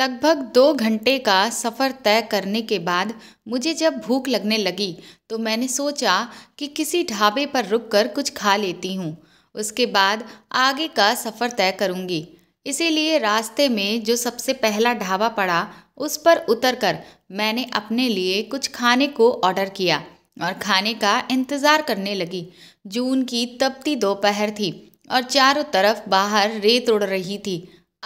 लगभग दो घंटे का सफ़र तय करने के बाद मुझे जब भूख लगने लगी तो मैंने सोचा कि किसी ढाबे पर रुककर कुछ खा लेती हूँ उसके बाद आगे का सफ़र तय करूँगी इसीलिए रास्ते में जो सबसे पहला ढाबा पड़ा उस पर उतरकर मैंने अपने लिए कुछ खाने को ऑर्डर किया और खाने का इंतज़ार करने लगी जून की तपती दोपहर थी और चारों तरफ बाहर रेत उड़ रही थी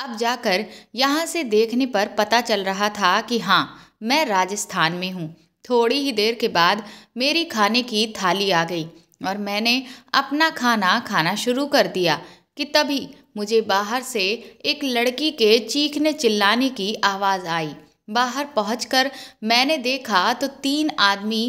अब जाकर यहाँ से देखने पर पता चल रहा था कि हाँ मैं राजस्थान में हूँ थोड़ी ही देर के बाद मेरी खाने की थाली आ गई और मैंने अपना खाना खाना शुरू कर दिया कि तभी मुझे बाहर से एक लड़की के चीखने चिल्लाने की आवाज़ आई बाहर पहुँच मैंने देखा तो तीन आदमी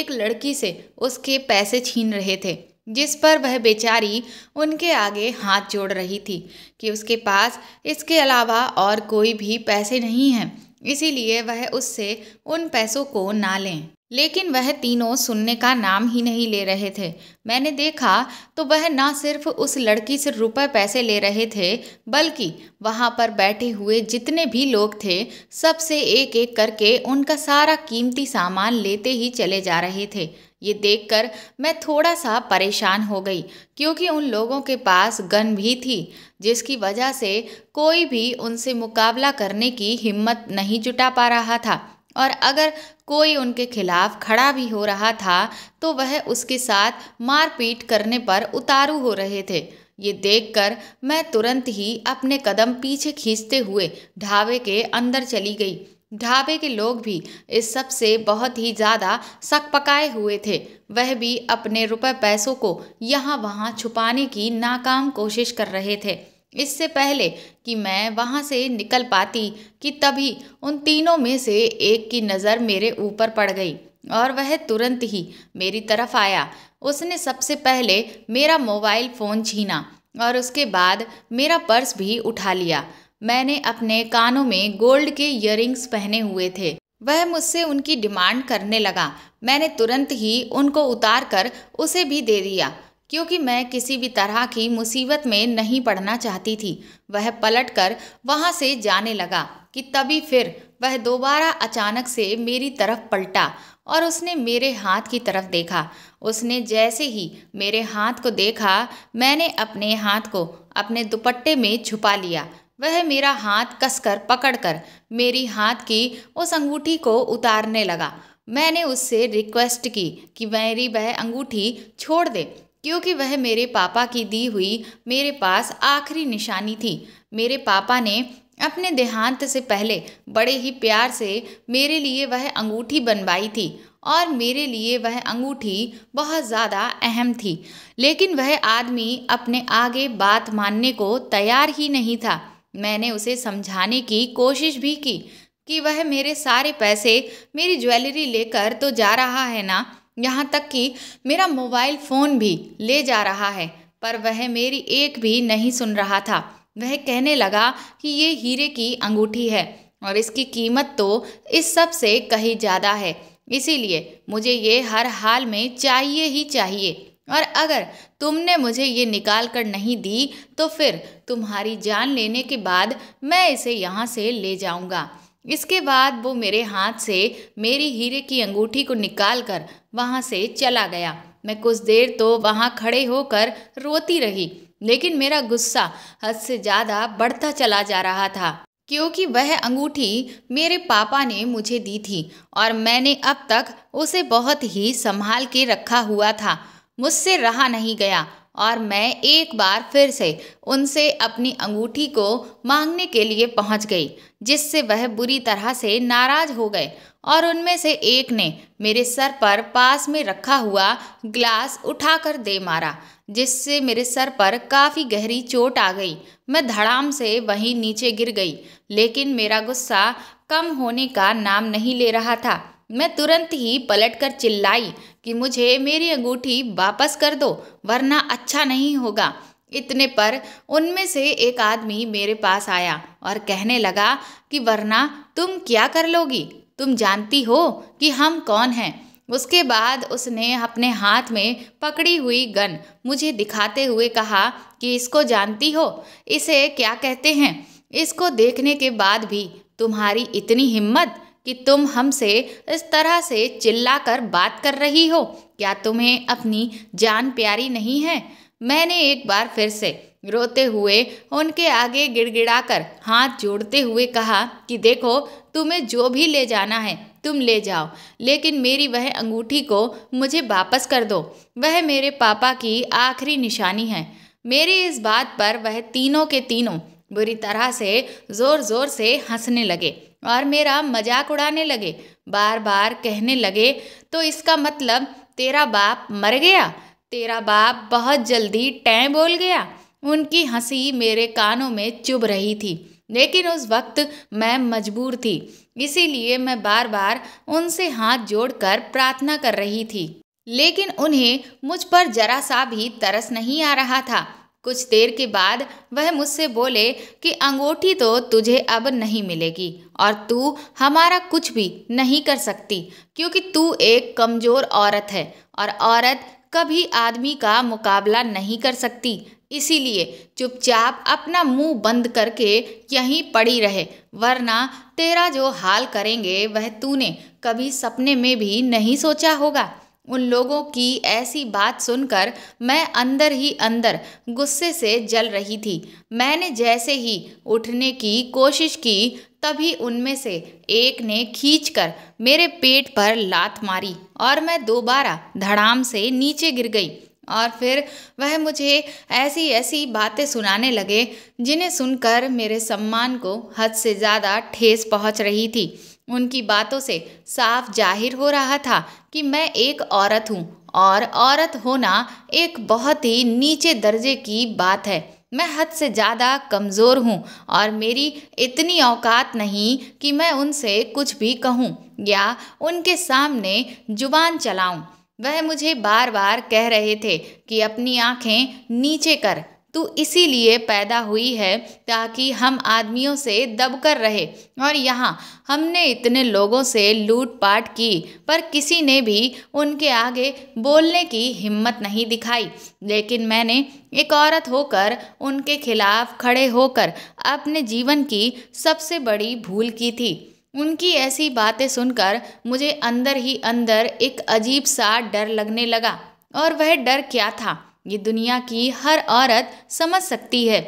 एक लड़की से उसके पैसे छीन रहे थे जिस पर वह बेचारी उनके आगे हाथ जोड़ रही थी कि उसके पास इसके अलावा और कोई भी पैसे नहीं हैं इसीलिए वह उससे उन पैसों को ना लें लेकिन वह तीनों सुनने का नाम ही नहीं ले रहे थे मैंने देखा तो वह ना सिर्फ उस लड़की से रुपए पैसे ले रहे थे बल्कि वहाँ पर बैठे हुए जितने भी लोग थे सबसे एक एक करके उनका सारा कीमती सामान लेते ही चले जा रहे थे ये देखकर मैं थोड़ा सा परेशान हो गई क्योंकि उन लोगों के पास गन भी थी जिसकी वजह से कोई भी उनसे मुकाबला करने की हिम्मत नहीं जुटा पा रहा था और अगर कोई उनके खिलाफ खड़ा भी हो रहा था तो वह उसके साथ मारपीट करने पर उतारू हो रहे थे ये देखकर मैं तुरंत ही अपने कदम पीछे खींचते हुए ढाबे के अंदर चली गई ढाबे के लोग भी इस सब से बहुत ही ज़्यादा सक पकाए हुए थे वह भी अपने रुपए पैसों को यहाँ वहाँ छुपाने की नाकाम कोशिश कर रहे थे इससे पहले कि मैं वहाँ से निकल पाती कि तभी उन तीनों में से एक की नज़र मेरे ऊपर पड़ गई और वह तुरंत ही मेरी तरफ आया उसने सबसे पहले मेरा मोबाइल फ़ोन छीना और उसके बाद मेरा पर्स भी उठा लिया मैंने अपने कानों में गोल्ड के इयरिंग्स पहने हुए थे वह मुझसे उनकी डिमांड करने लगा मैंने तुरंत ही उनको उतार कर उसे भी दे दिया क्योंकि मैं किसी भी तरह की मुसीबत में नहीं पड़ना चाहती थी वह पलटकर वहां से जाने लगा कि तभी फिर वह दोबारा अचानक से मेरी तरफ पलटा और उसने मेरे हाथ की तरफ देखा उसने जैसे ही मेरे हाथ को देखा मैंने अपने हाथ को अपने दुपट्टे में छुपा लिया वह मेरा हाथ कसकर पकड़कर मेरी हाथ की उस अंगूठी को उतारने लगा मैंने उससे रिक्वेस्ट की कि मेरी वह अंगूठी छोड़ दे क्योंकि वह मेरे पापा की दी हुई मेरे पास आखिरी निशानी थी मेरे पापा ने अपने देहांत से पहले बड़े ही प्यार से मेरे लिए वह अंगूठी बनवाई थी और मेरे लिए वह अंगूठी बहुत ज़्यादा अहम थी लेकिन वह आदमी अपने आगे बात मानने को तैयार ही नहीं था मैंने उसे समझाने की कोशिश भी की कि वह मेरे सारे पैसे मेरी ज्वेलरी लेकर तो जा रहा है ना यहाँ तक कि मेरा मोबाइल फ़ोन भी ले जा रहा है पर वह मेरी एक भी नहीं सुन रहा था वह कहने लगा कि ये हीरे की अंगूठी है और इसकी कीमत तो इस सब से कहीं ज़्यादा है इसीलिए मुझे ये हर हाल में चाहिए ही चाहिए और अगर तुमने मुझे ये निकाल कर नहीं दी तो फिर तुम्हारी जान लेने के बाद मैं इसे यहाँ से ले जाऊँगा इसके बाद वो मेरे हाथ से मेरी हीरे की अंगूठी को निकाल कर वहाँ से चला गया मैं कुछ देर तो वहाँ खड़े होकर रोती रही लेकिन मेरा गुस्सा हद से ज़्यादा बढ़ता चला जा रहा था क्योंकि वह अंगूठी मेरे पापा ने मुझे दी थी और मैंने अब तक उसे बहुत ही संभाल के रखा हुआ था मुझसे रहा नहीं गया और मैं एक बार फिर से उनसे अपनी अंगूठी को मांगने के लिए पहुंच गई जिससे वह बुरी तरह से नाराज हो गए और उनमें से एक ने मेरे सर पर पास में रखा हुआ ग्लास उठाकर दे मारा जिससे मेरे सर पर काफ़ी गहरी चोट आ गई मैं धड़ाम से वहीं नीचे गिर गई लेकिन मेरा गुस्सा कम होने का नाम नहीं ले रहा था मैं तुरंत ही पलटकर चिल्लाई कि मुझे मेरी अंगूठी वापस कर दो वरना अच्छा नहीं होगा इतने पर उनमें से एक आदमी मेरे पास आया और कहने लगा कि वरना तुम क्या कर लोगी तुम जानती हो कि हम कौन हैं उसके बाद उसने अपने हाथ में पकड़ी हुई गन मुझे दिखाते हुए कहा कि इसको जानती हो इसे क्या कहते हैं इसको देखने के बाद भी तुम्हारी इतनी हिम्मत कि तुम हमसे इस तरह से चिल्लाकर बात कर रही हो क्या तुम्हें अपनी जान प्यारी नहीं है मैंने एक बार फिर से रोते हुए उनके आगे गिड़गिड़ाकर हाथ जोड़ते हुए कहा कि देखो तुम्हें जो भी ले जाना है तुम ले जाओ लेकिन मेरी वह अंगूठी को मुझे वापस कर दो वह मेरे पापा की आखिरी निशानी है मेरी इस बात पर वह तीनों के तीनों बुरी तरह से ज़ोर ज़ोर से हंसने लगे और मेरा मजाक उड़ाने लगे बार बार कहने लगे तो इसका मतलब तेरा बाप मर गया तेरा बाप बहुत जल्दी टैं बोल गया उनकी हंसी मेरे कानों में चुभ रही थी लेकिन उस वक्त मैं मजबूर थी इसीलिए मैं बार बार उनसे हाथ जोड़कर प्रार्थना कर रही थी लेकिन उन्हें मुझ पर जरा सा भी तरस नहीं आ रहा था कुछ देर के बाद वह मुझसे बोले कि अंगूठी तो तुझे अब नहीं मिलेगी और तू हमारा कुछ भी नहीं कर सकती क्योंकि तू एक कमज़ोर औरत है और औरत कभी आदमी का मुकाबला नहीं कर सकती इसीलिए चुपचाप अपना मुंह बंद करके यहीं पड़ी रहे वरना तेरा जो हाल करेंगे वह तूने कभी सपने में भी नहीं सोचा होगा उन लोगों की ऐसी बात सुनकर मैं अंदर ही अंदर गुस्से से जल रही थी मैंने जैसे ही उठने की कोशिश की तभी उनमें से एक ने खींचकर मेरे पेट पर लात मारी और मैं दोबारा धड़ाम से नीचे गिर गई और फिर वह मुझे ऐसी ऐसी बातें सुनाने लगे जिन्हें सुनकर मेरे सम्मान को हद से ज़्यादा ठेस पहुंच रही थी उनकी बातों से साफ जाहिर हो रहा था कि मैं एक औरत हूँ और औरत होना एक बहुत ही नीचे दर्जे की बात है मैं हद से ज़्यादा कमज़ोर हूँ और मेरी इतनी औकात नहीं कि मैं उनसे कुछ भी कहूँ या उनके सामने जुबान चलाऊँ वह मुझे बार बार कह रहे थे कि अपनी आँखें नीचे कर तो इसीलिए पैदा हुई है ताकि हम आदमियों से दबकर रहे और यहाँ हमने इतने लोगों से लूटपाट की पर किसी ने भी उनके आगे बोलने की हिम्मत नहीं दिखाई लेकिन मैंने एक औरत होकर उनके खिलाफ खड़े होकर अपने जीवन की सबसे बड़ी भूल की थी उनकी ऐसी बातें सुनकर मुझे अंदर ही अंदर एक अजीब सा डर लगने लगा और वह डर क्या था ये दुनिया की हर औरत समझ सकती है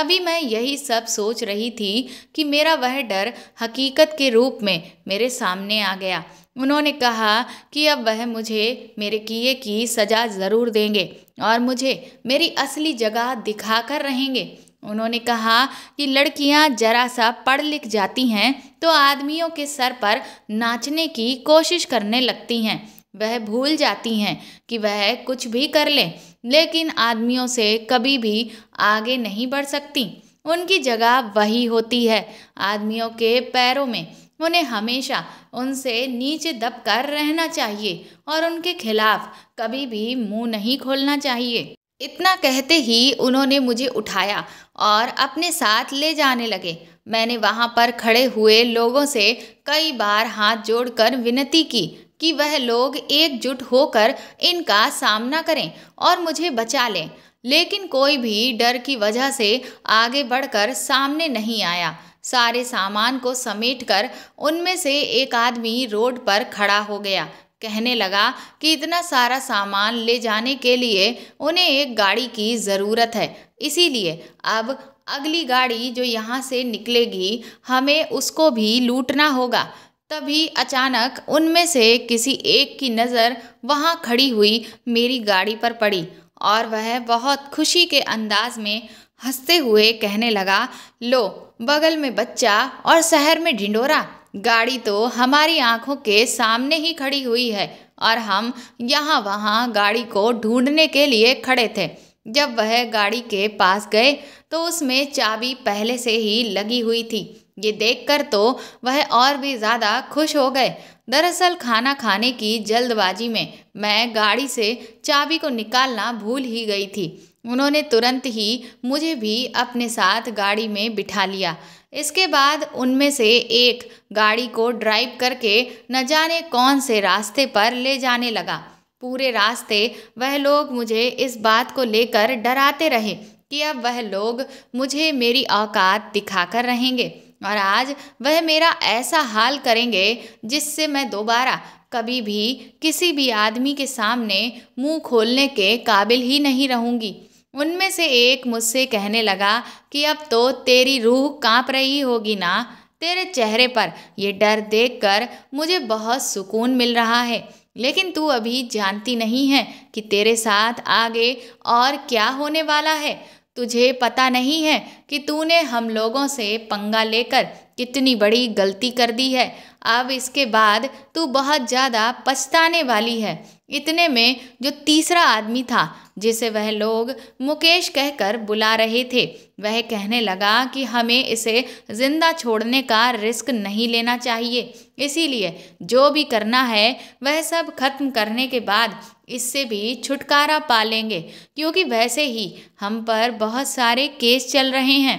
अभी मैं यही सब सोच रही थी कि मेरा वह डर हकीकत के रूप में मेरे सामने आ गया उन्होंने कहा कि अब वह मुझे मेरे किए की सज़ा ज़रूर देंगे और मुझे मेरी असली जगह दिखा कर रहेंगे उन्होंने कहा कि लड़कियां जरा सा पढ़ लिख जाती हैं तो आदमियों के सर पर नाचने की कोशिश करने लगती हैं वह भूल जाती हैं कि वह कुछ भी कर लें लेकिन आदमियों से कभी भी आगे नहीं बढ़ सकती उनकी जगह वही होती है आदमियों के पैरों में उन्हें हमेशा उनसे नीचे दब कर रहना चाहिए और उनके खिलाफ कभी भी मुंह नहीं खोलना चाहिए इतना कहते ही उन्होंने मुझे उठाया और अपने साथ ले जाने लगे मैंने वहाँ पर खड़े हुए लोगों से कई बार हाथ जोड़कर विनती की कि वह लोग एकजुट होकर इनका सामना करें और मुझे बचा लें लेकिन कोई भी डर की वजह से आगे बढ़कर सामने नहीं आया सारे सामान को समेटकर उनमें से एक आदमी रोड पर खड़ा हो गया कहने लगा कि इतना सारा सामान ले जाने के लिए उन्हें एक गाड़ी की ज़रूरत है इसीलिए अब अगली गाड़ी जो यहाँ से निकलेगी हमें उसको भी लूटना होगा तभी अचानक उनमें से किसी एक की नज़र वहाँ खड़ी हुई मेरी गाड़ी पर पड़ी और वह बहुत खुशी के अंदाज में हंसते हुए कहने लगा लो बगल में बच्चा और शहर में ढिंडोरा गाड़ी तो हमारी आंखों के सामने ही खड़ी हुई है और हम यहाँ वहाँ गाड़ी को ढूंढने के लिए खड़े थे जब वह गाड़ी के पास गए तो उसमें चाबी पहले से ही लगी हुई थी ये देखकर तो वह और भी ज़्यादा खुश हो गए दरअसल खाना खाने की जल्दबाजी में मैं गाड़ी से चाबी को निकालना भूल ही गई थी उन्होंने तुरंत ही मुझे भी अपने साथ गाड़ी में बिठा लिया इसके बाद उनमें से एक गाड़ी को ड्राइव करके न जाने कौन से रास्ते पर ले जाने लगा पूरे रास्ते वह लोग मुझे इस बात को लेकर डराते रहे कि अब वह लोग मुझे मेरी औकात दिखाकर रहेंगे और आज वह मेरा ऐसा हाल करेंगे जिससे मैं दोबारा कभी भी किसी भी आदमी के सामने मुंह खोलने के काबिल ही नहीं रहूंगी उनमें से एक मुझसे कहने लगा कि अब तो तेरी रूह कांप रही होगी ना तेरे चेहरे पर यह डर देखकर मुझे बहुत सुकून मिल रहा है लेकिन तू अभी जानती नहीं है कि तेरे साथ आगे और क्या होने वाला है तुझे पता नहीं है कि तूने हम लोगों से पंगा लेकर कितनी बड़ी गलती कर दी है अब इसके बाद तू बहुत ज़्यादा पछताने वाली है इतने में जो तीसरा आदमी था जिसे वह लोग मुकेश कहकर बुला रहे थे वह कहने लगा कि हमें इसे ज़िंदा छोड़ने का रिस्क नहीं लेना चाहिए इसीलिए जो भी करना है वह सब खत्म करने के बाद इससे भी छुटकारा पा लेंगे क्योंकि वैसे ही हम पर बहुत सारे केस चल रहे हैं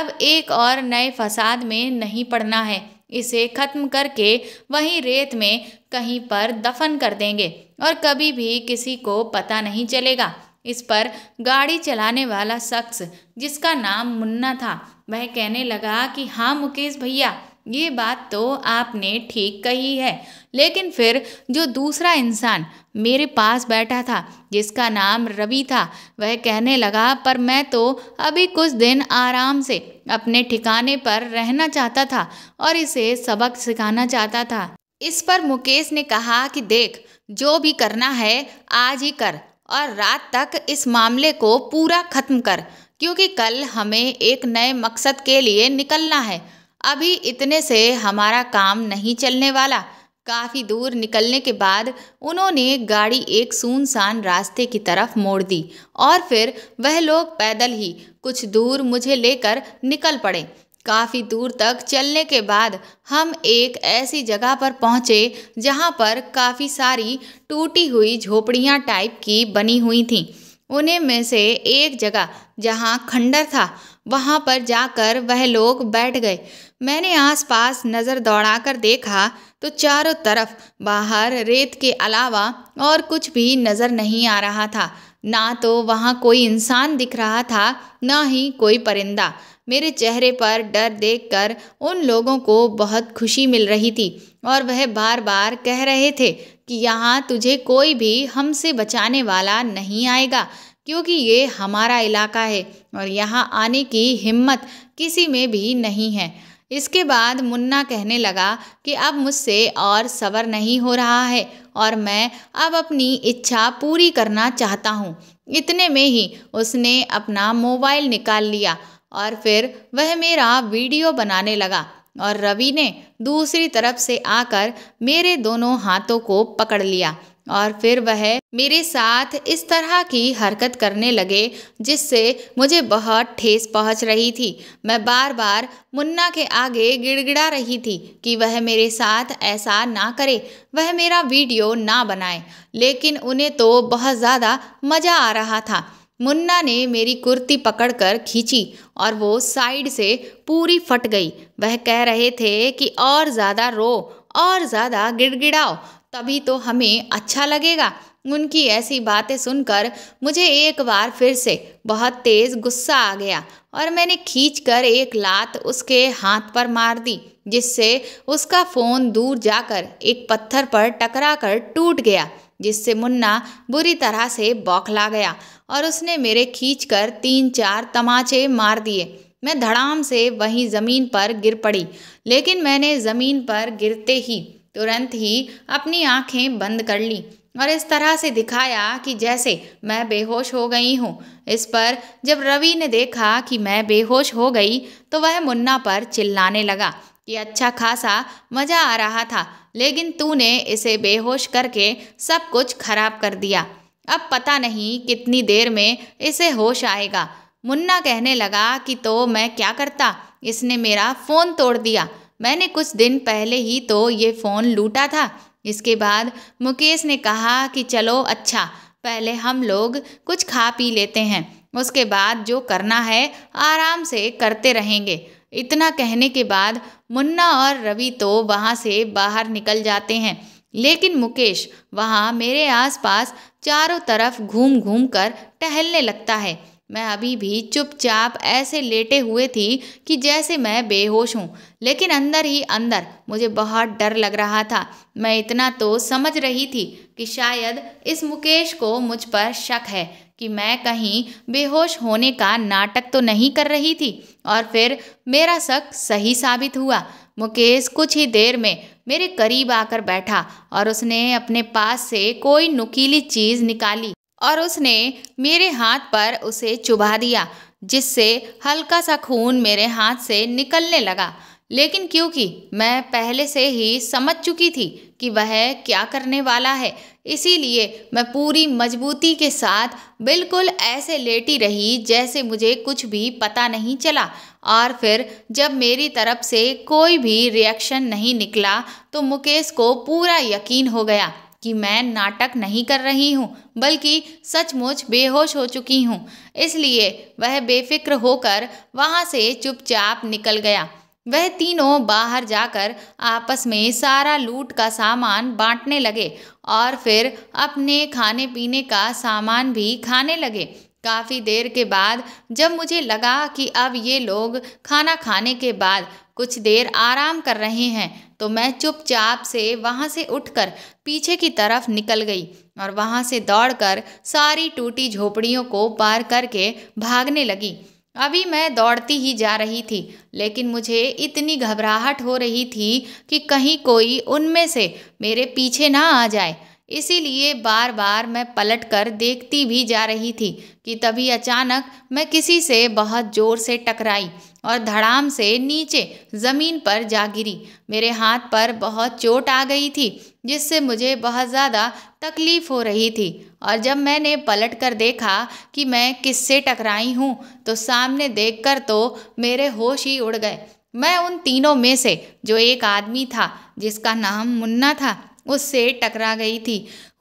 अब एक और नए फसाद में नहीं पड़ना है इसे खत्म करके वहीं रेत में कहीं पर दफन कर देंगे और कभी भी किसी को पता नहीं चलेगा इस पर गाड़ी चलाने वाला शख्स जिसका नाम मुन्ना था वह कहने लगा कि हाँ मुकेश भैया ये बात तो आपने ठीक कही है लेकिन फिर जो दूसरा इंसान मेरे पास बैठा था जिसका नाम रवि था वह कहने लगा पर मैं तो अभी कुछ दिन आराम से अपने ठिकाने पर रहना चाहता था और इसे सबक सिखाना चाहता था इस पर मुकेश ने कहा कि देख जो भी करना है आज ही कर और रात तक इस मामले को पूरा खत्म कर क्योंकि कल हमें एक नए मकसद के लिए निकलना है अभी इतने से हमारा काम नहीं चलने वाला काफ़ी दूर निकलने के बाद उन्होंने गाड़ी एक सुनसान रास्ते की तरफ मोड़ दी और फिर वह लोग पैदल ही कुछ दूर मुझे लेकर निकल पड़े काफ़ी दूर तक चलने के बाद हम एक ऐसी जगह पर पहुंचे जहां पर काफ़ी सारी टूटी हुई झोपड़ियां टाइप की बनी हुई थीं उन्हें में से एक जगह जहां खंडर था वहां पर जाकर वह लोग बैठ गए मैंने आसपास नज़र दौड़ाकर देखा तो चारों तरफ बाहर रेत के अलावा और कुछ भी नज़र नहीं आ रहा था ना तो वहाँ कोई इंसान दिख रहा था ना ही कोई परिंदा मेरे चेहरे पर डर देखकर उन लोगों को बहुत खुशी मिल रही थी और वह बार बार कह रहे थे कि यहाँ तुझे कोई भी हमसे बचाने वाला नहीं आएगा क्योंकि ये हमारा इलाका है और यहाँ आने की हिम्मत किसी में भी नहीं है इसके बाद मुन्ना कहने लगा कि अब मुझसे और सबर नहीं हो रहा है और मैं अब अपनी इच्छा पूरी करना चाहता हूँ इतने में ही उसने अपना मोबाइल निकाल लिया और फिर वह मेरा वीडियो बनाने लगा और रवि ने दूसरी तरफ से आकर मेरे दोनों हाथों को पकड़ लिया और फिर वह मेरे साथ इस तरह की हरकत करने लगे जिससे मुझे बहुत ठेस पहुंच रही थी मैं बार बार मुन्ना के आगे गिड़गिड़ा रही थी कि वह मेरे साथ ऐसा ना करे वह मेरा वीडियो ना बनाए लेकिन उन्हें तो बहुत ज़्यादा मज़ा आ रहा था मुन्ना ने मेरी कुर्ती पकड़कर खींची और वो साइड से पूरी फट गई वह कह रहे थे कि और ज़्यादा रो और ज़्यादा गिड़गिड़ाओ तभी तो हमें अच्छा लगेगा उनकी ऐसी बातें सुनकर मुझे एक बार फिर से बहुत तेज़ गुस्सा आ गया और मैंने खींच कर एक लात उसके हाथ पर मार दी जिससे उसका फ़ोन दूर जाकर एक पत्थर पर टकरा कर टूट गया जिससे मुन्ना बुरी तरह से बौखला गया और उसने मेरे खींच कर तीन चार तमाचे मार दिए मैं धड़ाम से वहीं ज़मीन पर गिर पड़ी लेकिन मैंने ज़मीन पर गिरते ही तुरंत ही अपनी आंखें बंद कर ली और इस तरह से दिखाया कि जैसे मैं बेहोश हो गई हूँ इस पर जब रवि ने देखा कि मैं बेहोश हो गई तो वह मुन्ना पर चिल्लाने लगा कि अच्छा खासा मज़ा आ रहा था लेकिन तूने इसे बेहोश करके सब कुछ खराब कर दिया अब पता नहीं कितनी देर में इसे होश आएगा मुन्ना कहने लगा कि तो मैं क्या करता इसने मेरा फ़ोन तोड़ दिया मैंने कुछ दिन पहले ही तो ये फ़ोन लूटा था इसके बाद मुकेश ने कहा कि चलो अच्छा पहले हम लोग कुछ खा पी लेते हैं उसके बाद जो करना है आराम से करते रहेंगे इतना कहने के बाद मुन्ना और रवि तो वहाँ से बाहर निकल जाते हैं लेकिन मुकेश वहाँ मेरे आसपास चारों तरफ घूम घूम कर टहलने लगता है मैं अभी भी चुपचाप ऐसे लेटे हुए थी कि जैसे मैं बेहोश हूँ लेकिन अंदर ही अंदर मुझे बहुत डर लग रहा था मैं इतना तो समझ रही थी कि शायद इस मुकेश को मुझ पर शक है कि मैं कहीं बेहोश होने का नाटक तो नहीं कर रही थी और फिर मेरा शक सही साबित हुआ मुकेश कुछ ही देर में मेरे करीब आकर बैठा और उसने अपने पास से कोई नुकीली चीज़ निकाली और उसने मेरे हाथ पर उसे चुभा दिया जिससे हल्का सा खून मेरे हाथ से निकलने लगा लेकिन क्योंकि मैं पहले से ही समझ चुकी थी कि वह क्या करने वाला है इसीलिए मैं पूरी मजबूती के साथ बिल्कुल ऐसे लेटी रही जैसे मुझे कुछ भी पता नहीं चला और फिर जब मेरी तरफ से कोई भी रिएक्शन नहीं निकला तो मुकेश को पूरा यकीन हो गया कि मैं नाटक नहीं कर रही हूँ बल्कि सचमुच बेहोश हो चुकी हूँ इसलिए वह बेफिक्र होकर वहाँ से चुपचाप निकल गया वह तीनों बाहर जाकर आपस में सारा लूट का सामान बांटने लगे और फिर अपने खाने पीने का सामान भी खाने लगे काफ़ी देर के बाद जब मुझे लगा कि अब ये लोग खाना खाने के बाद कुछ देर आराम कर रहे हैं तो मैं चुपचाप से वहाँ से उठकर पीछे की तरफ निकल गई और वहाँ से दौड़कर सारी टूटी झोपड़ियों को पार करके भागने लगी अभी मैं दौड़ती ही जा रही थी लेकिन मुझे इतनी घबराहट हो रही थी कि कहीं कोई उनमें से मेरे पीछे ना आ जाए इसीलिए बार बार मैं पलट कर देखती भी जा रही थी कि तभी अचानक मैं किसी से बहुत ज़ोर से टकराई और धड़ाम से नीचे ज़मीन पर जा गिरी मेरे हाथ पर बहुत चोट आ गई थी जिससे मुझे बहुत ज़्यादा तकलीफ़ हो रही थी और जब मैंने पलट कर देखा कि मैं किससे टकराई हूँ तो सामने देखकर तो मेरे होश ही उड़ गए मैं उन तीनों में से जो एक आदमी था जिसका नाम मुन्ना था उससे टकरा गई थी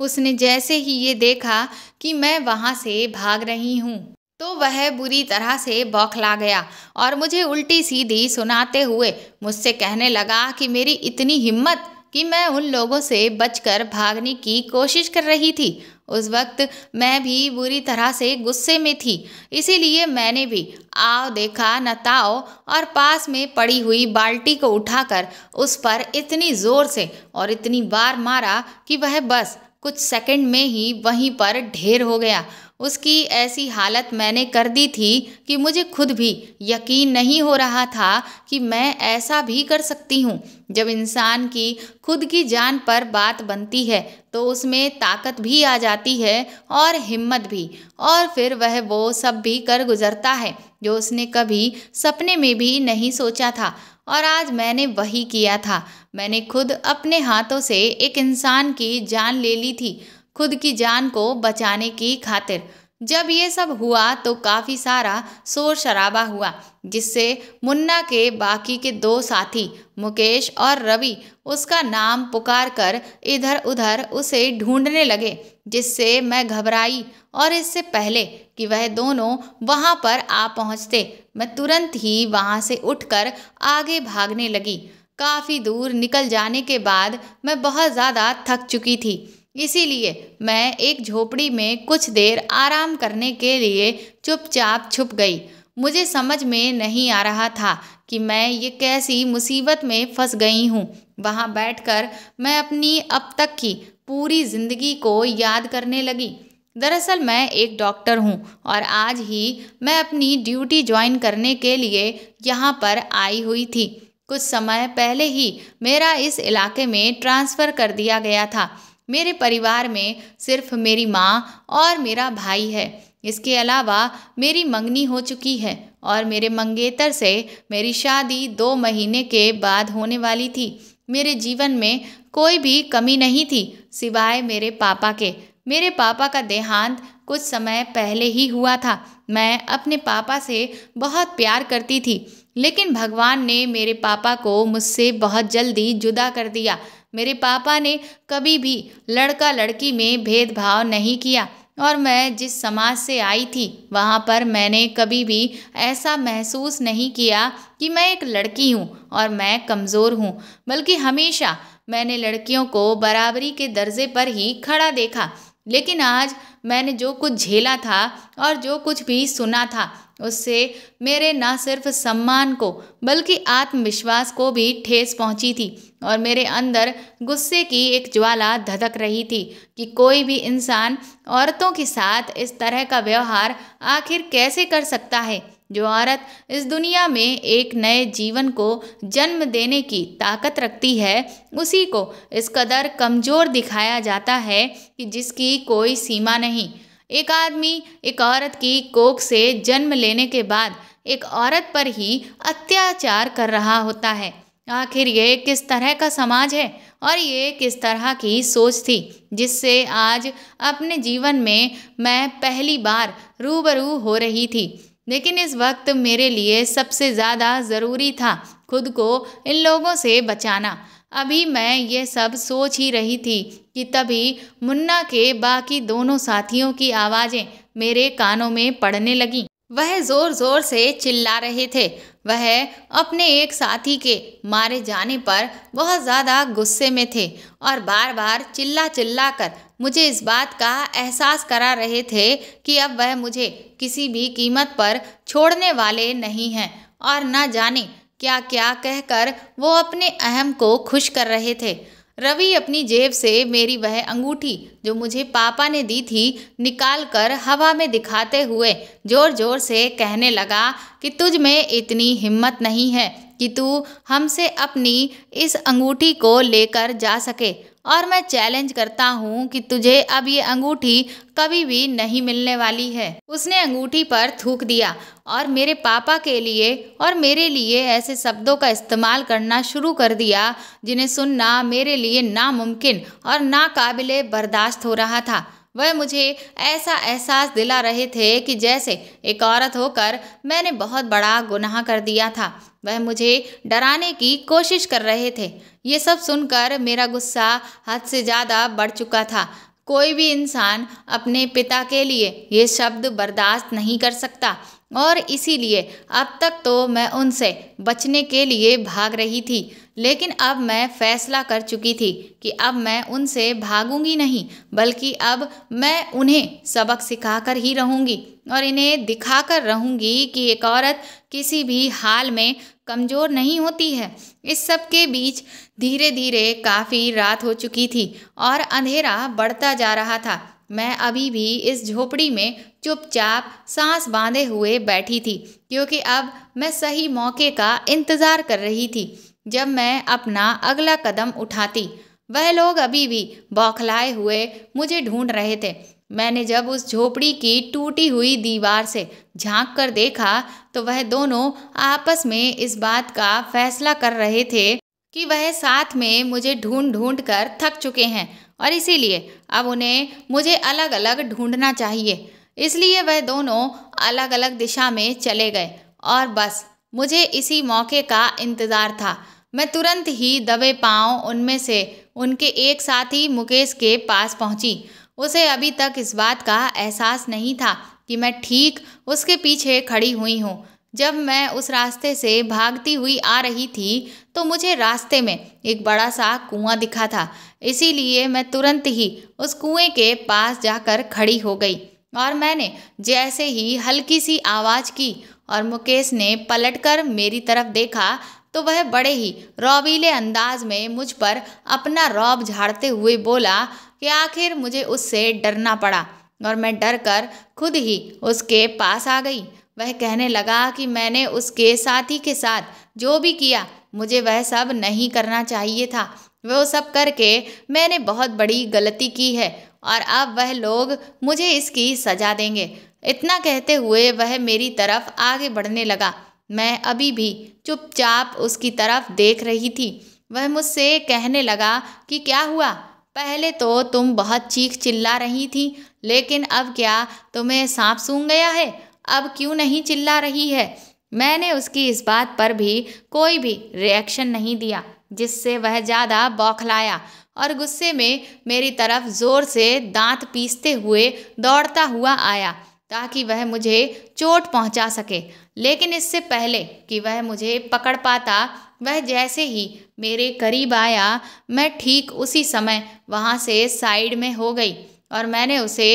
उसने जैसे ही ये देखा कि मैं वहाँ से भाग रही हूँ तो वह बुरी तरह से बौखला गया और मुझे उल्टी सीधी सुनाते हुए मुझसे कहने लगा कि मेरी इतनी हिम्मत कि मैं उन लोगों से बचकर भागने की कोशिश कर रही थी उस वक्त मैं भी बुरी तरह से गुस्से में थी इसीलिए मैंने भी आओ देखा नताओ और पास में पड़ी हुई बाल्टी को उठाकर उस पर इतनी ज़ोर से और इतनी बार मारा कि वह बस कुछ सेकंड में ही वहीं पर ढेर हो गया उसकी ऐसी हालत मैंने कर दी थी कि मुझे खुद भी यकीन नहीं हो रहा था कि मैं ऐसा भी कर सकती हूँ जब इंसान की खुद की जान पर बात बनती है तो उसमें ताकत भी आ जाती है और हिम्मत भी और फिर वह वो सब भी कर गुजरता है जो उसने कभी सपने में भी नहीं सोचा था और आज मैंने वही किया था मैंने खुद अपने हाथों से एक इंसान की जान ले ली थी खुद की जान को बचाने की खातिर जब ये सब हुआ तो काफ़ी सारा शोर शराबा हुआ जिससे मुन्ना के बाकी के दो साथी मुकेश और रवि उसका नाम पुकार कर इधर उधर उसे ढूंढने लगे जिससे मैं घबराई और इससे पहले कि वह दोनों वहां पर आ पहुंचते मैं तुरंत ही वहां से उठकर आगे भागने लगी काफ़ी दूर निकल जाने के बाद मैं बहुत ज़्यादा थक चुकी थी इसीलिए मैं एक झोपड़ी में कुछ देर आराम करने के लिए चुपचाप छुप गई मुझे समझ में नहीं आ रहा था कि मैं ये कैसी मुसीबत में फंस गई हूँ वहाँ बैठकर मैं अपनी अब तक की पूरी ज़िंदगी को याद करने लगी दरअसल मैं एक डॉक्टर हूँ और आज ही मैं अपनी ड्यूटी ज्वाइन करने के लिए यहाँ पर आई हुई थी कुछ समय पहले ही मेरा इस इलाके में ट्रांसफ़र कर दिया गया था मेरे परिवार में सिर्फ मेरी माँ और मेरा भाई है इसके अलावा मेरी मंगनी हो चुकी है और मेरे मंगेतर से मेरी शादी दो महीने के बाद होने वाली थी मेरे जीवन में कोई भी कमी नहीं थी सिवाय मेरे पापा के मेरे पापा का देहांत कुछ समय पहले ही हुआ था मैं अपने पापा से बहुत प्यार करती थी लेकिन भगवान ने मेरे पापा को मुझसे बहुत जल्दी जुदा कर दिया मेरे पापा ने कभी भी लड़का लड़की में भेदभाव नहीं किया और मैं जिस समाज से आई थी वहाँ पर मैंने कभी भी ऐसा महसूस नहीं किया कि मैं एक लड़की हूँ और मैं कमज़ोर हूँ बल्कि हमेशा मैंने लड़कियों को बराबरी के दर्जे पर ही खड़ा देखा लेकिन आज मैंने जो कुछ झेला था और जो कुछ भी सुना था उससे मेरे ना सिर्फ सम्मान को बल्कि आत्मविश्वास को भी ठेस पहुंची थी और मेरे अंदर गुस्से की एक ज्वाला धधक रही थी कि कोई भी इंसान औरतों के साथ इस तरह का व्यवहार आखिर कैसे कर सकता है जो औरत इस दुनिया में एक नए जीवन को जन्म देने की ताकत रखती है उसी को इस कदर कमज़ोर दिखाया जाता है कि जिसकी कोई सीमा नहीं एक आदमी एक औरत की कोख से जन्म लेने के बाद एक औरत पर ही अत्याचार कर रहा होता है आखिर ये किस तरह का समाज है और ये किस तरह की सोच थी जिससे आज अपने जीवन में मैं पहली बार रूबरू हो रही थी लेकिन इस वक्त मेरे लिए सबसे ज़्यादा ज़रूरी था खुद को इन लोगों से बचाना अभी मैं ये सब सोच ही रही थी कि तभी मुन्ना के बाकी दोनों साथियों की आवाज़ें मेरे कानों में पड़ने लगीं वह जोर जोर से चिल्ला रहे थे वह अपने एक साथी के मारे जाने पर बहुत ज़्यादा गुस्से में थे और बार बार चिल्ला चिल्ला कर मुझे इस बात का एहसास करा रहे थे कि अब वह मुझे किसी भी कीमत पर छोड़ने वाले नहीं हैं और न जाने क्या क्या कहकर वो अपने अहम को खुश कर रहे थे रवि अपनी जेब से मेरी वह अंगूठी जो मुझे पापा ने दी थी निकाल कर हवा में दिखाते हुए जोर जोर से कहने लगा कि तुझ में इतनी हिम्मत नहीं है कि तू हमसे अपनी इस अंगूठी को लेकर जा सके और मैं चैलेंज करता हूँ कि तुझे अब ये अंगूठी कभी भी नहीं मिलने वाली है उसने अंगूठी पर थूक दिया और मेरे पापा के लिए और मेरे लिए ऐसे शब्दों का इस्तेमाल करना शुरू कर दिया जिन्हें सुनना मेरे लिए नामुमकिन और नाकाबिले बर्दाश्त हो रहा था वह मुझे ऐसा एहसास दिला रहे थे कि जैसे एक औरत होकर मैंने बहुत बड़ा गुनाह कर दिया था वह मुझे डराने की कोशिश कर रहे थे ये सब सुनकर मेरा गुस्सा हद से ज़्यादा बढ़ चुका था कोई भी इंसान अपने पिता के लिए ये शब्द बर्दाश्त नहीं कर सकता और इसीलिए अब तक तो मैं उनसे बचने के लिए भाग रही थी लेकिन अब मैं फैसला कर चुकी थी कि अब मैं उनसे भागूंगी नहीं बल्कि अब मैं उन्हें सबक सिखा कर ही रहूंगी और इन्हें दिखा कर रहूंगी कि एक औरत किसी भी हाल में कमज़ोर नहीं होती है इस सब के बीच धीरे धीरे काफ़ी रात हो चुकी थी और अंधेरा बढ़ता जा रहा था मैं अभी भी इस झोपड़ी में चुपचाप सांस बांधे हुए बैठी थी क्योंकि अब मैं सही मौके का इंतज़ार कर रही थी जब मैं अपना अगला कदम उठाती वह लोग अभी भी बौखलाए हुए मुझे ढूंढ रहे थे मैंने जब उस झोपड़ी की टूटी हुई दीवार से झांक कर देखा तो वह दोनों आपस में इस बात का फैसला कर रहे थे कि वह साथ में मुझे ढूंढ ढूंढ कर थक चुके हैं और इसीलिए अब उन्हें मुझे अलग अलग ढूंढना चाहिए इसलिए वह दोनों अलग अलग दिशा में चले गए और बस मुझे इसी मौके का इंतज़ार था मैं तुरंत ही दबे पाँव उनमें से उनके एक साथ ही मुकेश के पास पहुंची उसे अभी तक इस बात का एहसास नहीं था कि मैं ठीक उसके पीछे खड़ी हुई हूँ जब मैं उस रास्ते से भागती हुई आ रही थी तो मुझे रास्ते में एक बड़ा सा कुआं दिखा था इसीलिए मैं तुरंत ही उस कुएं के पास जाकर खड़ी हो गई और मैंने जैसे ही हल्की सी आवाज़ की और मुकेश ने पलटकर मेरी तरफ देखा तो वह बड़े ही रौबीले अंदाज में मुझ पर अपना रौब झाड़ते हुए बोला कि आखिर मुझे उससे डरना पड़ा और मैं डर कर खुद ही उसके पास आ गई वह कहने लगा कि मैंने उसके साथी के साथ जो भी किया मुझे वह सब नहीं करना चाहिए था वह सब करके मैंने बहुत बड़ी गलती की है और अब वह लोग मुझे इसकी सज़ा देंगे इतना कहते हुए वह मेरी तरफ आगे बढ़ने लगा मैं अभी भी चुपचाप उसकी तरफ देख रही थी वह मुझसे कहने लगा कि क्या हुआ पहले तो तुम बहुत चीख चिल्ला रही थी लेकिन अब क्या तुम्हें सांप सूंघ गया है अब क्यों नहीं चिल्ला रही है मैंने उसकी इस बात पर भी कोई भी रिएक्शन नहीं दिया जिससे वह ज़्यादा बौखलाया और गुस्से में मेरी तरफ ज़ोर से दांत पीसते हुए दौड़ता हुआ आया ताकि वह मुझे चोट पहुंचा सके लेकिन इससे पहले कि वह मुझे पकड़ पाता वह जैसे ही मेरे करीब आया मैं ठीक उसी समय वहाँ से साइड में हो गई और मैंने उसे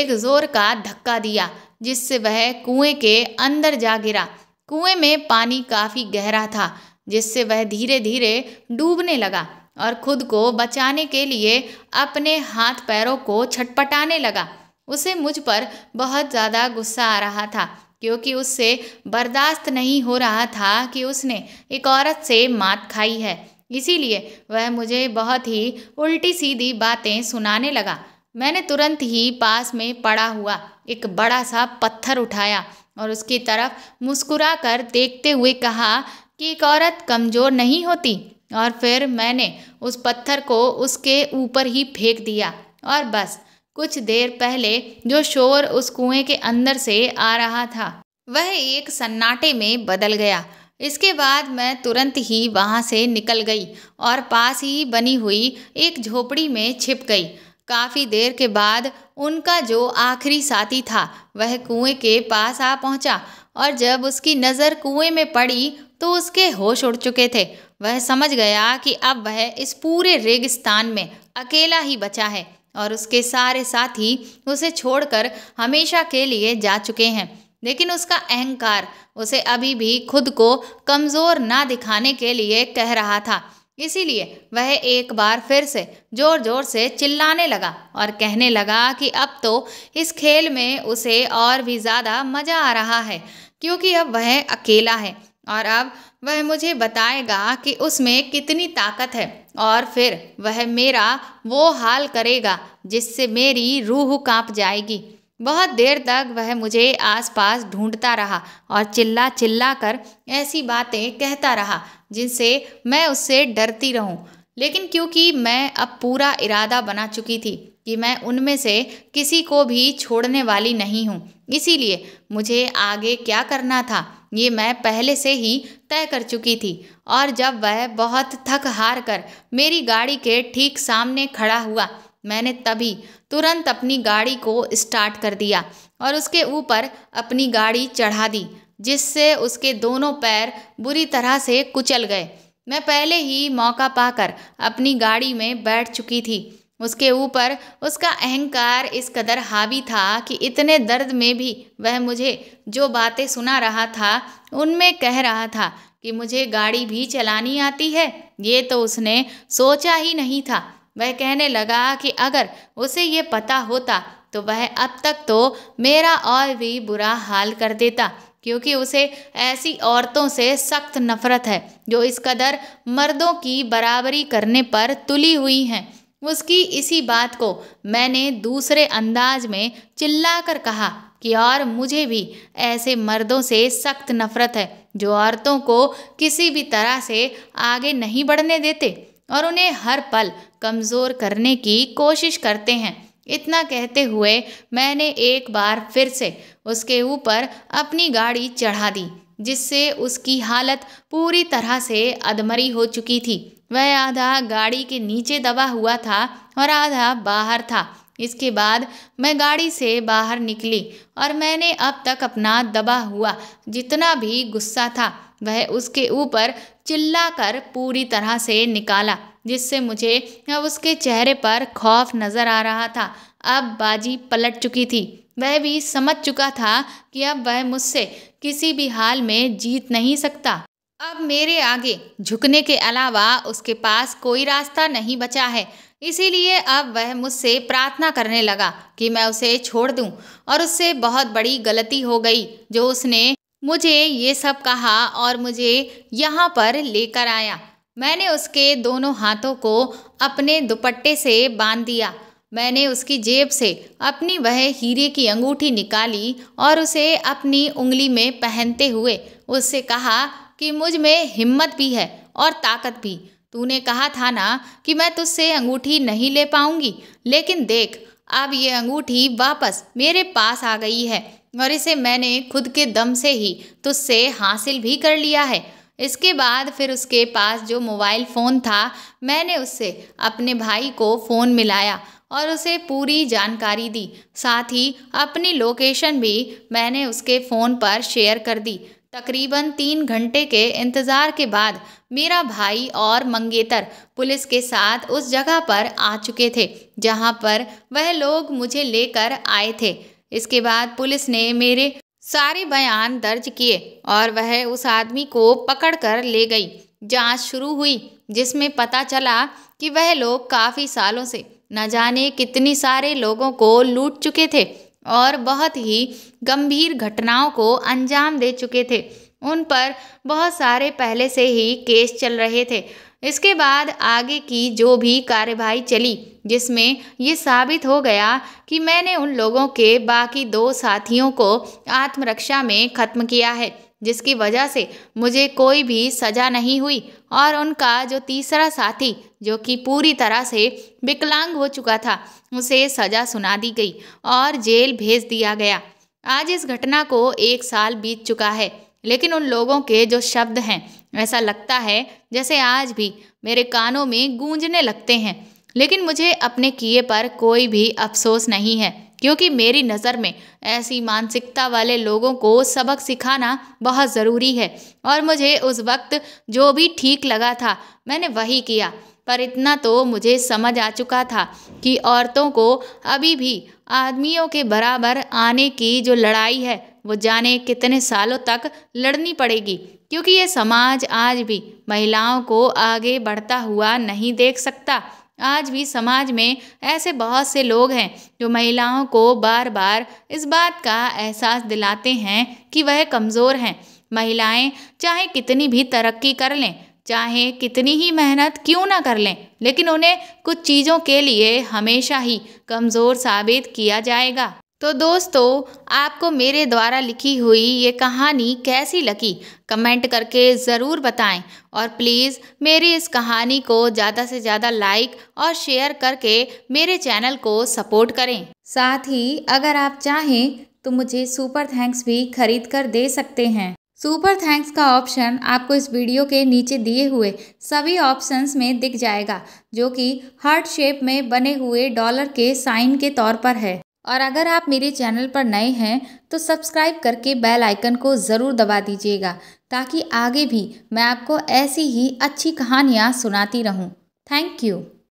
एक ज़ोर का धक्का दिया जिससे वह कुएं के अंदर जा गिरा कुएं में पानी काफ़ी गहरा था जिससे वह धीरे धीरे डूबने लगा और खुद को बचाने के लिए अपने हाथ पैरों को छटपटाने लगा उसे मुझ पर बहुत ज़्यादा गुस्सा आ रहा था क्योंकि उससे बर्दाश्त नहीं हो रहा था कि उसने एक औरत से मात खाई है इसीलिए वह मुझे बहुत ही उल्टी सीधी बातें सुनाने लगा मैंने तुरंत ही पास में पड़ा हुआ एक बड़ा सा पत्थर उठाया और उसकी तरफ मुस्कुरा कर देखते हुए कहा कि एक औरत कमज़ोर नहीं होती और फिर मैंने उस पत्थर को उसके ऊपर ही फेंक दिया और बस कुछ देर पहले जो शोर उस कुएं के अंदर से आ रहा था वह एक सन्नाटे में बदल गया इसके बाद मैं तुरंत ही वहाँ से निकल गई और पास ही बनी हुई एक झोपड़ी में छिप गई काफ़ी देर के बाद उनका जो आखिरी साथी था वह कुएं के पास आ पहुंचा और जब उसकी नज़र कुएं में पड़ी तो उसके होश उड़ चुके थे वह समझ गया कि अब वह इस पूरे रेगिस्तान में अकेला ही बचा है और उसके सारे साथी उसे छोड़कर हमेशा के लिए जा चुके हैं लेकिन उसका अहंकार उसे अभी भी खुद को कमज़ोर ना दिखाने के लिए कह रहा था इसीलिए वह एक बार फिर से ज़ोर ज़ोर से चिल्लाने लगा और कहने लगा कि अब तो इस खेल में उसे और भी ज़्यादा मज़ा आ रहा है क्योंकि अब वह अकेला है और अब वह मुझे बताएगा कि उसमें कितनी ताकत है और फिर वह मेरा वो हाल करेगा जिससे मेरी रूह कांप जाएगी बहुत देर तक वह मुझे आसपास ढूंढता रहा और चिल्ला चिल्ला कर ऐसी बातें कहता रहा जिनसे मैं उससे डरती रहूं लेकिन क्योंकि मैं अब पूरा इरादा बना चुकी थी कि मैं उनमें से किसी को भी छोड़ने वाली नहीं हूँ इसीलिए मुझे आगे क्या करना था ये मैं पहले से ही तय कर चुकी थी और जब वह बहुत थक हार कर मेरी गाड़ी के ठीक सामने खड़ा हुआ मैंने तभी तुरंत अपनी गाड़ी को स्टार्ट कर दिया और उसके ऊपर अपनी गाड़ी चढ़ा दी जिससे उसके दोनों पैर बुरी तरह से कुचल गए मैं पहले ही मौका पाकर अपनी गाड़ी में बैठ चुकी थी उसके ऊपर उसका अहंकार इस कदर हावी था कि इतने दर्द में भी वह मुझे जो बातें सुना रहा था उनमें कह रहा था कि मुझे गाड़ी भी चलानी आती है ये तो उसने सोचा ही नहीं था वह कहने लगा कि अगर उसे ये पता होता तो वह अब तक तो मेरा और भी बुरा हाल कर देता क्योंकि उसे ऐसी औरतों से सख्त नफरत है जो इस कदर मर्दों की बराबरी करने पर तुली हुई हैं उसकी इसी बात को मैंने दूसरे अंदाज में चिल्ला कर कहा कि और मुझे भी ऐसे मर्दों से सख्त नफरत है जो औरतों को किसी भी तरह से आगे नहीं बढ़ने देते और उन्हें हर पल कमज़ोर करने की कोशिश करते हैं इतना कहते हुए मैंने एक बार फिर से उसके ऊपर अपनी गाड़ी चढ़ा दी जिससे उसकी हालत पूरी तरह से अधमरी हो चुकी थी वह आधा गाड़ी के नीचे दबा हुआ था और आधा बाहर था इसके बाद मैं गाड़ी से बाहर निकली और मैंने अब तक अपना दबा हुआ जितना भी गुस्सा था वह उसके ऊपर चिल्ला कर पूरी तरह से निकाला जिससे मुझे अब उसके चेहरे पर खौफ नज़र आ रहा था अब बाजी पलट चुकी थी वह भी समझ चुका था कि अब वह मुझसे किसी भी हाल में जीत नहीं सकता अब मेरे आगे झुकने के अलावा उसके पास कोई रास्ता नहीं बचा है इसीलिए अब वह मुझसे प्रार्थना करने लगा कि मैं उसे छोड़ दूं और उससे बहुत बड़ी गलती हो गई जो उसने मुझे ये सब कहा और मुझे यहाँ पर लेकर आया मैंने उसके दोनों हाथों को अपने दुपट्टे से बांध दिया मैंने उसकी जेब से अपनी वह हीरे की अंगूठी निकाली और उसे अपनी उंगली में पहनते हुए उससे कहा कि मुझ में हिम्मत भी है और ताकत भी तूने कहा था ना कि मैं तुझसे अंगूठी नहीं ले पाऊंगी लेकिन देख अब ये अंगूठी वापस मेरे पास आ गई है और इसे मैंने खुद के दम से ही तुझसे हासिल भी कर लिया है इसके बाद फिर उसके पास जो मोबाइल फ़ोन था मैंने उससे अपने भाई को फ़ोन मिलाया और उसे पूरी जानकारी दी साथ ही अपनी लोकेशन भी मैंने उसके फ़ोन पर शेयर कर दी तकरीबन तीन घंटे के इंतज़ार के बाद मेरा भाई और मंगेतर पुलिस के साथ उस जगह पर आ चुके थे जहां पर वह लोग मुझे लेकर आए थे इसके बाद पुलिस ने मेरे सारे बयान दर्ज किए और वह उस आदमी को पकड़कर ले गई जांच शुरू हुई जिसमें पता चला कि वह लोग काफ़ी सालों से न जाने कितनी सारे लोगों को लूट चुके थे और बहुत ही गंभीर घटनाओं को अंजाम दे चुके थे उन पर बहुत सारे पहले से ही केस चल रहे थे इसके बाद आगे की जो भी कार्यवाही चली जिसमें ये साबित हो गया कि मैंने उन लोगों के बाकी दो साथियों को आत्मरक्षा में ख़त्म किया है जिसकी वजह से मुझे कोई भी सज़ा नहीं हुई और उनका जो तीसरा साथी जो कि पूरी तरह से विकलांग हो चुका था उसे सज़ा सुना दी गई और जेल भेज दिया गया आज इस घटना को एक साल बीत चुका है लेकिन उन लोगों के जो शब्द हैं ऐसा लगता है जैसे आज भी मेरे कानों में गूंजने लगते हैं लेकिन मुझे अपने किए पर कोई भी अफसोस नहीं है क्योंकि मेरी नज़र में ऐसी मानसिकता वाले लोगों को सबक सिखाना बहुत ज़रूरी है और मुझे उस वक्त जो भी ठीक लगा था मैंने वही किया पर इतना तो मुझे समझ आ चुका था कि औरतों को अभी भी आदमियों के बराबर आने की जो लड़ाई है वो जाने कितने सालों तक लड़नी पड़ेगी क्योंकि ये समाज आज भी महिलाओं को आगे बढ़ता हुआ नहीं देख सकता आज भी समाज में ऐसे बहुत से लोग हैं जो महिलाओं को बार बार इस बात का एहसास दिलाते हैं कि वह कमज़ोर हैं महिलाएं चाहे कितनी भी तरक्की कर लें चाहे कितनी ही मेहनत क्यों ना कर लें लेकिन उन्हें कुछ चीज़ों के लिए हमेशा ही कमज़ोर साबित किया जाएगा तो दोस्तों आपको मेरे द्वारा लिखी हुई ये कहानी कैसी लगी कमेंट करके ज़रूर बताएं और प्लीज़ मेरी इस कहानी को ज़्यादा से ज़्यादा लाइक और शेयर करके मेरे चैनल को सपोर्ट करें साथ ही अगर आप चाहें तो मुझे सुपर थैंक्स भी खरीद कर दे सकते हैं सुपर थैंक्स का ऑप्शन आपको इस वीडियो के नीचे दिए हुए सभी ऑप्शंस में दिख जाएगा जो कि हार्ट शेप में बने हुए डॉलर के साइन के तौर पर है और अगर आप मेरे चैनल पर नए हैं तो सब्सक्राइब करके बेल आइकन को ज़रूर दबा दीजिएगा ताकि आगे भी मैं आपको ऐसी ही अच्छी कहानियाँ सुनाती रहूँ थैंक यू